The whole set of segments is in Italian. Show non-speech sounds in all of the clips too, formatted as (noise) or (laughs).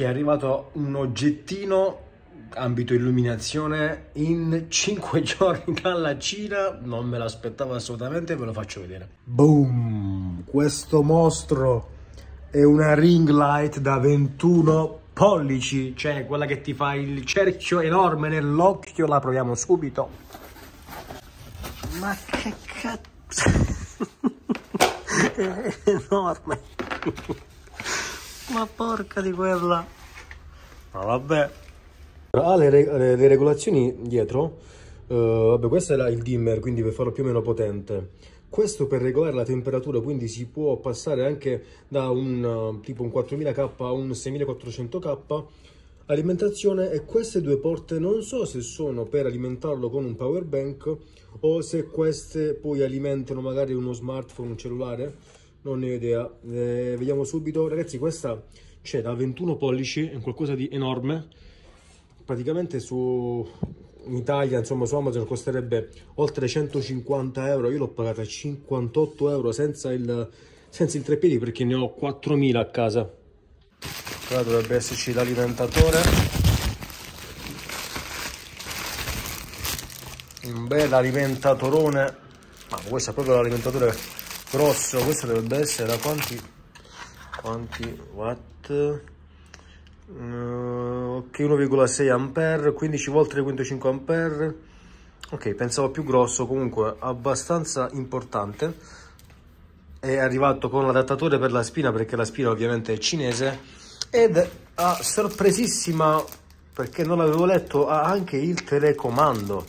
che è arrivato un oggettino ambito illuminazione in 5 (laughs) giorni dalla Cina non me l'aspettavo assolutamente ve lo faccio vedere boom questo mostro è una ring light da 21 pollici cioè quella che ti fa il cerchio enorme nell'occhio la proviamo subito ma che cazzo (laughs) è enorme ma porca di quella. Ma vabbè. Ha ah, le, le, le, regolazioni dietro. Uh, vabbè, questo era il dimmer, quindi per farlo più o meno potente. Questo per regolare la temperatura, quindi si può passare anche da un eh, tipo un 4000K a un 6400K. Alimentazione e queste due porte non so se sono per alimentarlo con un power bank o se queste poi alimentano magari uno smartphone, un cellulare non ne ho idea eh, vediamo subito ragazzi questa c'è da 21 pollici è qualcosa di enorme praticamente su in Italia insomma su Amazon costerebbe oltre 150 euro io l'ho pagata 58 euro senza il senza il treppiedi perché ne ho 4.000 a casa qua dovrebbe esserci l'alimentatore un bel alimentatorone ma questa è proprio l'alimentatore grosso questo dovrebbe essere da quanti quanti watt uh, eh, ok 1,6 ampere 15 volt 3,5 ampere ok pensavo più grosso comunque abbastanza importante è arrivato con l'adattatore per la spina perché la spina ovviamente è cinese ed a sorpresissima perché non l'avevo letto ha anche il telecomando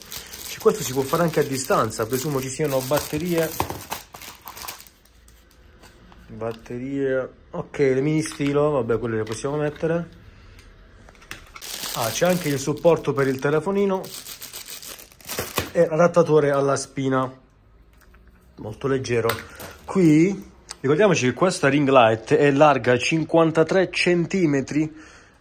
cioè, questo si può fare anche a distanza presumo ci siano batterie batterie ok le mini stilo vabbè quelle le possiamo mettere ah c'è anche il supporto per il telefonino e adattatore alla spina molto leggero qui ricordiamoci che questa ring light è larga 53 cm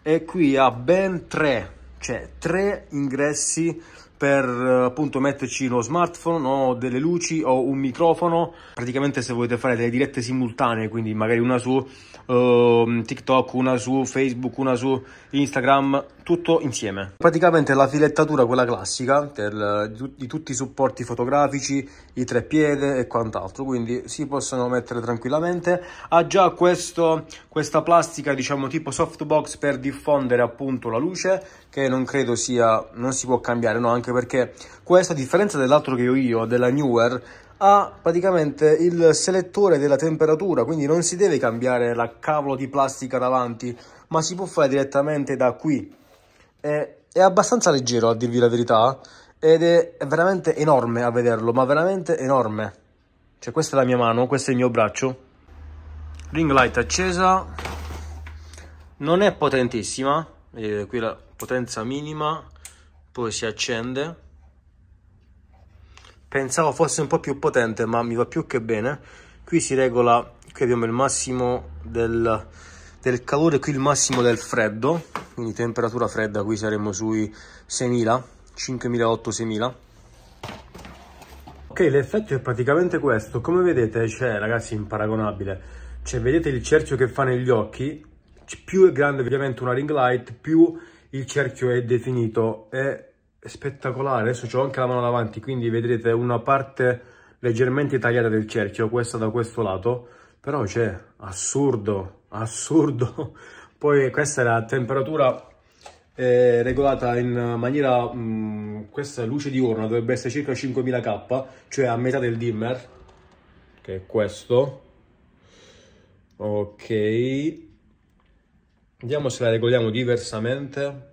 e qui ha ben 3 cioè 3 ingressi per eh, appunto metterci uno smartphone o delle luci o un microfono praticamente se volete fare delle dirette simultanee quindi magari una su uh, TikTok una su Facebook una su Instagram tutto insieme praticamente la filettatura quella classica del, di, tutti i supporti fotografici i tre piede e quant'altro quindi si possono mettere tranquillamente ha già questo, questa plastica diciamo tipo softbox per diffondere appunto la luce che non credo sia non si può cambiare no anche anche perché questa, a differenza dell'altro che ho io, della Newer, ha praticamente il selettore della temperatura, quindi non si deve cambiare la cavolo di plastica davanti, ma si può fare direttamente da qui. È, è abbastanza leggero, a dirvi la verità, ed è, è veramente enorme a vederlo, ma veramente enorme. Cioè questa è la mia mano, questo è il mio braccio. Ring light accesa, non è potentissima, vedete eh, qui la potenza minima, poi si accende pensavo fosse un po' più potente ma mi va più che bene qui si regola qui abbiamo il massimo del, del calore qui il massimo del freddo quindi temperatura fredda qui saremmo sui 6000 5008 6000 ok l'effetto è praticamente questo come vedete cioè ragazzi imparagonabile cioè vedete il cerchio che fa negli occhi più è grande ovviamente una ring light più il cerchio è definito, è spettacolare, adesso ho anche la mano davanti, quindi vedrete una parte leggermente tagliata del cerchio, questa da questo lato, però c'è, assurdo, assurdo, (laughs) poi questa è la temperatura eh, regolata in maniera, mh, mm, questa luce diurna dovrebbe essere circa 5000 K, cioè a metà del dimmer, che è questo, ok, vediamo se la regoliamo diversamente,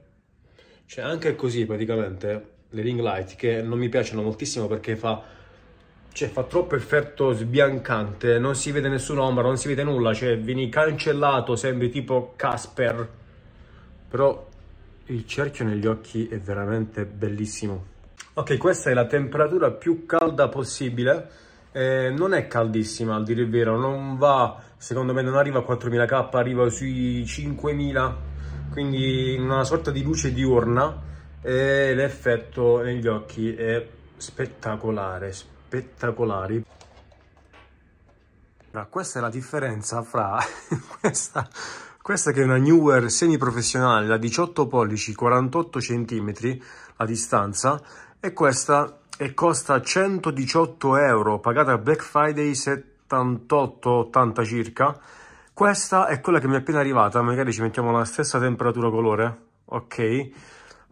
cioè anche così praticamente le ring light che non mi piacciono moltissimo perché fa, cioè, fa troppo effetto sbiancante, non si vede nessuna ombra, non si vede nulla, cioè vieni cancellato, sembri tipo Casper. Però il cerchio negli occhi è veramente bellissimo. Ok, questa è la temperatura più calda possibile. Eh, non è caldissima, a dire il vero, non va, secondo me non arriva a 4000K, arriva sui 5000 quindi una sorta di luce diurna e l'effetto negli occhi è spettacolare, spettacolari. questa è la differenza fra (laughs) questa, questa che è una Newer semiprofessionale da 18 pollici, 48 cm la distanza e questa e costa 118 euro, pagata Black Friday 78-80 circa questa è quella che mi è appena arrivata, magari ci mettiamo la stessa temperatura colore, ok?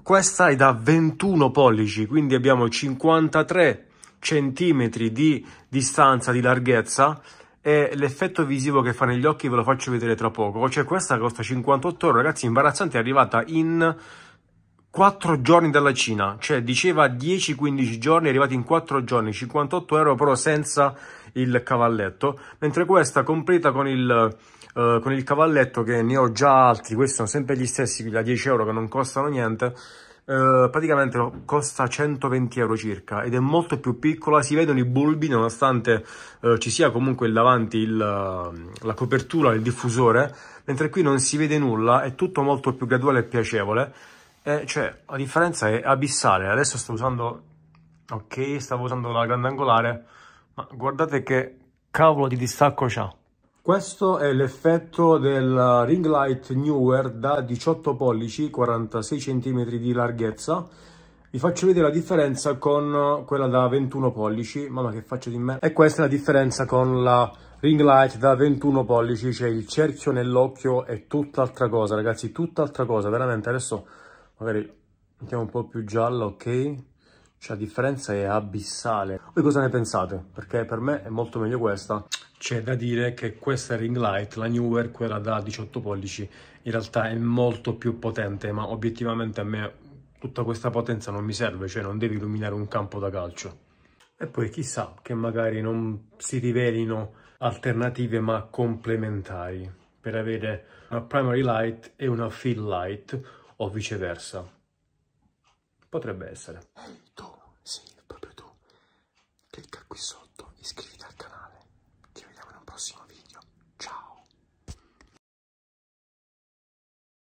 Questa è da 21 pollici, quindi abbiamo 53 centimetri di distanza, di larghezza e l'effetto visivo che fa negli occhi ve lo faccio vedere tra poco. Cioè questa costa 58 euro, ragazzi, imbarazzante, è arrivata in 4 giorni dalla Cina, cioè diceva 10-15 giorni, è arrivata in 4 giorni, 58 euro però senza il cavalletto, mentre questa completa con il, eh, con il cavalletto che ne ho già altri, questi sono sempre gli stessi da 10 euro che non costano niente, eh, praticamente costa 120 euro circa ed è molto più piccola, si vedono i bulbi nonostante eh, ci sia comunque davanti il, la copertura, il diffusore, mentre qui non si vede nulla, è tutto molto più graduale e piacevole. e cioè, la differenza è abissale. Adesso sto usando... Ok, stavo usando la grande angolare. Ma guardate che cavolo di distacco c'ha. Questo è l'effetto del Ring Light Newer da 18 pollici, 46 cm di larghezza. Vi faccio vedere la differenza con quella da 21 pollici, mamma che faccio di me. E questa è la differenza con la ring light da 21 pollici, cioè il cerchio nell'occhio è tutt'altra cosa ragazzi, tutt'altra cosa, veramente adesso magari mettiamo un po' più giallo, ok? Cioè la differenza è abissale. Voi cosa ne pensate? Perché per me è molto meglio questa. C'è da dire che questa ring light, la newer, quella da 18 pollici, in realtà è molto più potente, ma obiettivamente a me tutta questa potenza non mi serve, cioè non devi illuminare un campo da calcio. E poi chissà che magari non si rivelino alternative ma complementari per avere una primary light e una fill light o viceversa. Potrebbe essere. Sì, proprio tu. Clicca qui sotto, iscriviti al canale. Ci vediamo in un prossimo video. Ciao!